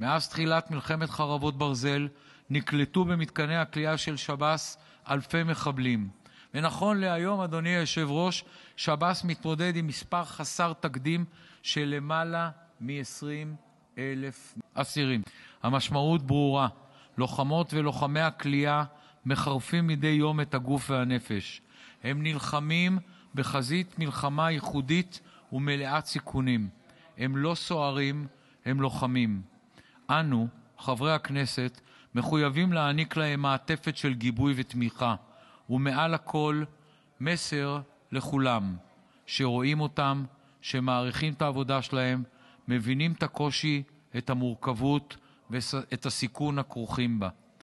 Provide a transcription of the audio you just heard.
מאז תחילת מלחמת חרבות ברזל נקלטו במתקני הכליאה של שב"ס אלפי מחבלים. ונכון להיום, אדוני היושב-ראש, שב"ס מתמודד עם מספר חסר תקדים של למעלה מ-20 אלף אסירים. המשמעות ברורה: לוחמות ולוחמי הכליאה מחרפים מדי יום את הגוף והנפש. הם נלחמים בחזית מלחמה ייחודית ומלאת סיכונים. הם לא סוערים, הם לוחמים. אנו חברי הכנסת מחויבים להעניק להם מעטפת של גיבוי ותמיכה ומעל הכל, מסר לכולם שרואים אותם, שמעריכים את העבודה שלהם, מבינים את הקושי, את המורכבות ואת הסיכון הכרוכים בה.